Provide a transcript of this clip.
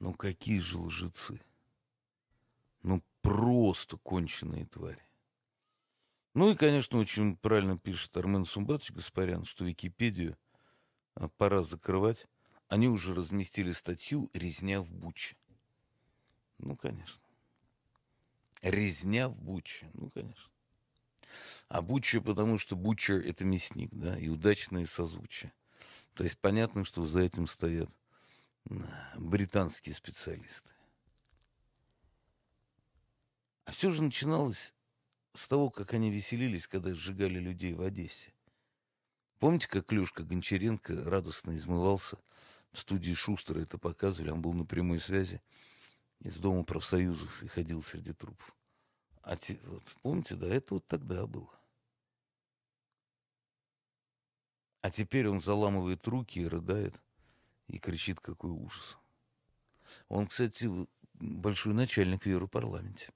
Ну какие же лжецы! Ну просто конченые твари! Ну и, конечно, очень правильно пишет Армен Сумбатович Гаспарян, что Википедию а, пора закрывать. Они уже разместили статью «Резня в Буче». Ну, конечно. Резня в Буче. Ну, конечно. А Буча, потому что Бучер – это мясник, да, и удачные созвучия. То есть понятно, что за этим стоят британские специалисты. А все же начиналось с того, как они веселились, когда сжигали людей в Одессе. Помните, как Клюшка Гончаренко радостно измывался? В студии Шустера это показывали, он был на прямой связи из Дома профсоюзов и ходил среди трупов. А те, вот, помните, да, это вот тогда было. А теперь он заламывает руки и рыдает и кричит, какой ужас. Он, кстати, большой начальник в Европарламенте.